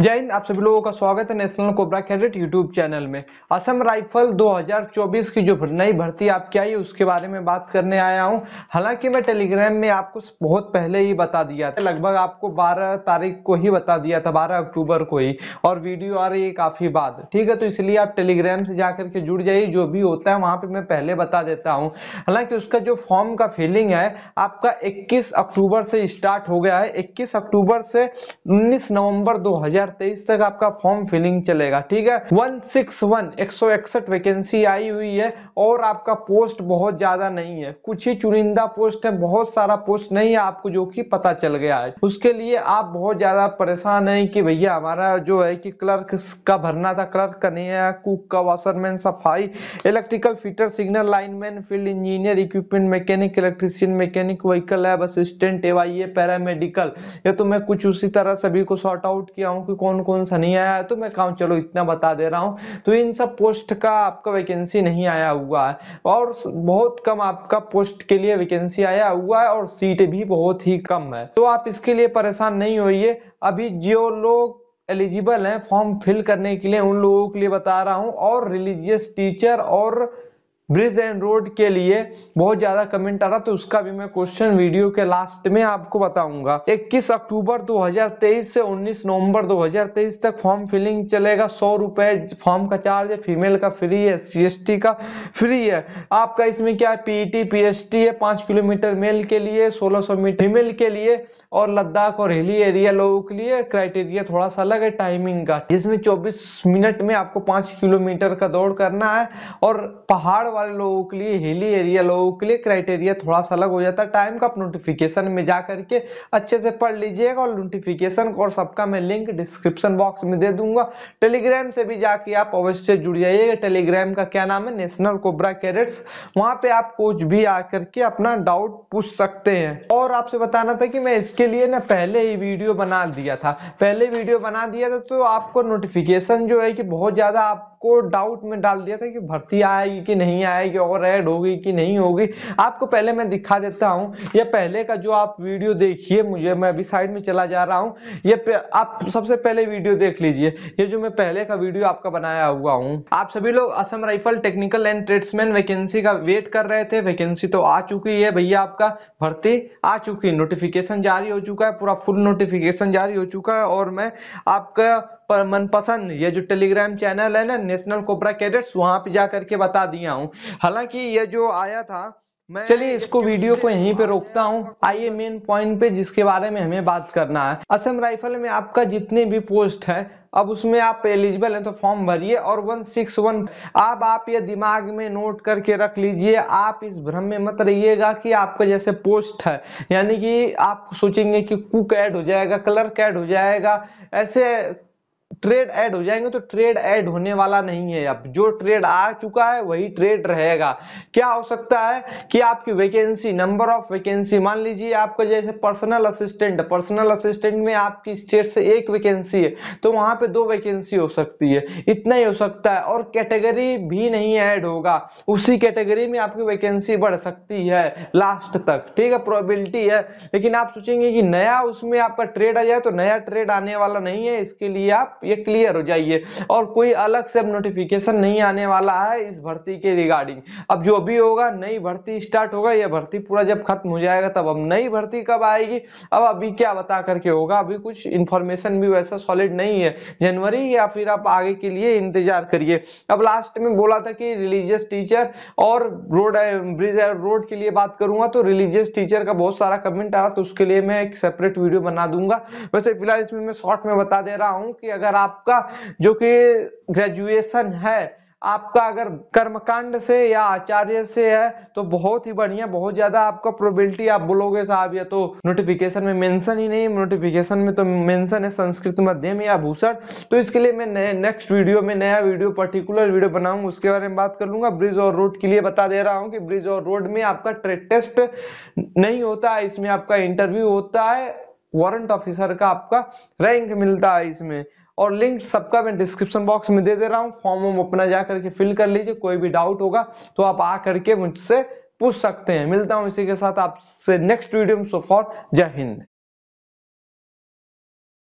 जय हिंद आप सभी लोगों का स्वागत है national cobra cadet YouTube channel में असम राइफल 2024 की जो नई भर्ती आपकी आई उसके बारे में बात करने आया हूं हालांकि मैं टेलीग्राम में आपको बहुत पहले ही बता दिया था लगभग आपको 12 तारीख को ही बता दिया था 12 अक्टूबर को ही और वीडियो आ रही है काफ़ी बाद ठीक है तो इसलिए आप टेलीग्राम से जा के जुड़ जाइए जो भी होता है वहाँ पर मैं पहले बता देता हूँ हालांकि उसका जो फॉर्म का फिलिंग है आपका इक्कीस अक्टूबर से स्टार्ट हो गया है इक्कीस अक्टूबर से उन्नीस नवम्बर दो 2023 तक आपका फॉर्म फिलिंग चलेगा ठीक है 161 161 वैकेंसी आई हुई है और आपका पोस्ट बहुत ज्यादा नहीं है कुछ ही चुनिंदा पोस्ट है बहुत सारा पोस्ट नहीं है आपको जो कि पता चल गया है उसके लिए आप बहुत ज्यादा परेशान है कि भैया हमारा जो है कि क्लर्क का भरना था क्लर्क का नहीं है कुक का वॉशरमैन सफाई electrical fitter signal lineman field engineer equipment mechanic electrician mechanic vehicle lab assistant एवाई पैरामेडिकल ये तो मैं कुछ उसी तरह सभी को सॉर्ट आउट किया हूँ कि कौन कौन सा नहीं आया है तो मैं कहूँ चलो इतना बता दे रहा हूँ तो इन सब पोस्ट का आपका वैकेंसी नहीं आया हुआ है और बहुत कम आपका पोस्ट के लिए वैकेंसी आया हुआ है और सीटें भी बहुत ही कम है तो आप इसके लिए परेशान नहीं होइए अभी जो लोग एलिजिबल हैं फॉर्म फिल करने के लिए उन लोगों के लिए बता रहा हूँ और रिलीजियस टीचर और ब्रिज एंड रोड के लिए बहुत ज्यादा कमेंट आ रहा तो उसका भी मैं क्वेश्चन वीडियो के लास्ट में आपको बताऊंगा 21 अक्टूबर 2023 से 19 नवंबर 2023 तक फॉर्म फिलिंग चलेगा सौ रुपए फॉर्म का चार्ज है फीमेल का फ्री है सी का फ्री है आपका इसमें क्या है पीईटी पीएसटी e है पांच किलोमीटर मेल के लिए सोलह सौ मीटर फीमेल के लिए और लद्दाख और हिली एरिया लोगों के लिए क्राइटेरिया थोड़ा सा अलग है टाइमिंग का जिसमें चौबीस मिनट में आपको पांच किलोमीटर का दौड़ करना है और पहाड़ वाले वाले लोगों के लिए हिली एरिया लोगों के लिए क्राइटेरिया थोड़ा सा अलग हो जाता है टाइम का आप नोटिफिकेशन में जा करके अच्छे से पढ़ लीजिएगा और नोटिफिकेशन और सबका मैं लिंक डिस्क्रिप्शन बॉक्स में दे दूंगा टेलीग्राम से भी जाके आप अवश्य जुड़ जाइएगा टेलीग्राम का क्या नाम है नेशनल कोबरा कैडेट्स वहाँ पे आप कुछ भी आ करके अपना डाउट पूछ सकते हैं और आपसे बताना था कि मैं इसके लिए ना पहले ही वीडियो बना दिया था पहले वीडियो बना दिया था तो आपको नोटिफिकेशन जो है कि बहुत ज़्यादा आप आपको डाउट में डाल दिया था कि भर्ती आएगी कि नहीं आएगी और ऐड होगी कि नहीं होगी आपको पहले मैं दिखा देता हूँ यह पहले का जो आप वीडियो देखिए मुझे मैं अभी साइड में चला जा रहा हूँ ये आप सबसे पहले वीडियो देख लीजिए ये जो मैं पहले का वीडियो आपका बनाया हुआ हूँ आप सभी लोग Assam rifle technical and tradesman vacancy का वेट कर रहे थे वैकेंसी तो आ चुकी है भैया आपका भर्ती आ चुकी है नोटिफिकेशन जारी हो चुका है पूरा फुल नोटिफिकेशन जारी हो चुका है और मैं आपका मनपसंद ये जो टेलीग्राम चैनल है ना नेशनल कोबरा कैडेट्स वहां पे जा करके बता दिया हूँ हालांकि ये जो आया था चलिए इसको वीडियो को यहीं पे रोकता हूँ आइए मेन पॉइंट पे जिसके बारे में हमें बात करना है असम राइफल में आपका जितने भी पोस्ट है अब उसमें आप एलिजिबल हैं तो फॉर्म भरिए और 161 आप आप ये दिमाग में नोट करके रख लीजिए आप इस भ्रम में मत रहिएगा कि आपका जैसे पोस्ट है यानी कि आप सोचेंगे कि कुक ऐड हो जाएगा क्लर्क ऐड हो जाएगा ऐसे ट्रेड ऐड हो जाएंगे तो ट्रेड ऐड होने वाला नहीं है अब जो ट्रेड आ चुका है वही ट्रेड रहेगा क्या हो सकता है कि आपकी वैकेंसी नंबर ऑफ वैकेंसी मान लीजिए आपका जैसे पर्सनल असिस्टेंट पर्सनल असिस्टेंट में आपकी स्टेट से एक वैकेंसी है तो वहां पे दो वैकेंसी हो सकती है इतना ही हो सकता है और कैटेगरी भी नहीं ऐड होगा उसी कैटेगरी में आपकी वैकेंसी बढ़ सकती है लास्ट तक ठीक है प्रोबेबिलिटी है लेकिन आप सोचेंगे कि नया उसमें आपका ट्रेड आ जाए तो नया ट्रेड आने वाला नहीं है इसके लिए आप जाइए क्लियर हो जाइए और कोई अलग से अब नोटिफिकेशन नहीं आने वाला है इस भर्ती के रिगार्डिंग अब जो भी होगा नई भर्ती स्टार्ट होगा यह भर्ती पूरा जब खत्म हो जाएगा तब अब नई भर्ती कब आएगी अब अभी क्या बता करके होगा अभी कुछ इन्फॉर्मेशन भी वैसा सॉलिड नहीं है जनवरी या फिर आप आगे के लिए इंतजार करिए अब लास्ट में बोला था कि रिलीजियस टीचर और रोड ब्रिज रोड के लिए बात करूंगा तो रिलीजियस टीचर का बहुत सारा कमेंट आ रहा तो उसके लिए मैं एक सेपरेट वीडियो बना दूंगा वैसे फिलहाल इसमें मैं शॉर्ट में बता दे रहा हूँ कि अगर अगर आपका जो कि ग्रेजुएशन है आपका अगर कर्मकांड से या आचार्य से है तो बहुत ही बढ़िया बहुत ज्यादा आपका प्रोबेबिलिटी आप बोलोगे साहब या तो नोटिफिकेशन में मेंशन ही नहीं नोटिफिकेशन में तो मेंशन है संस्कृत मध्यम या भूषण तो इसके लिए मैं नए नेक्स्ट वीडियो में नया वीडियो पर्टिकुलर वीडियो बनाऊंगा उसके बारे में बात कर लूंगा ब्रिज और रोड के लिए बता दे रहा हूँ कि ब्रिज और रोड में आपका ट्रेड टेस्ट नहीं होता इसमें आपका इंटरव्यू होता है वारंट ऑफिसर का आपका रैंक मिलता है इसमें और लिंक सबका मैं डिस्क्रिप्शन बॉक्स में दे दे रहा हूँ फॉर्म वॉर्म अपना जा करके फिल कर लीजिए कोई भी डाउट होगा तो आप आ करके मुझसे पूछ सकते हैं मिलता हूँ इसी के साथ आपसे नेक्स्ट वीडियो में सो फॉर जय हिंद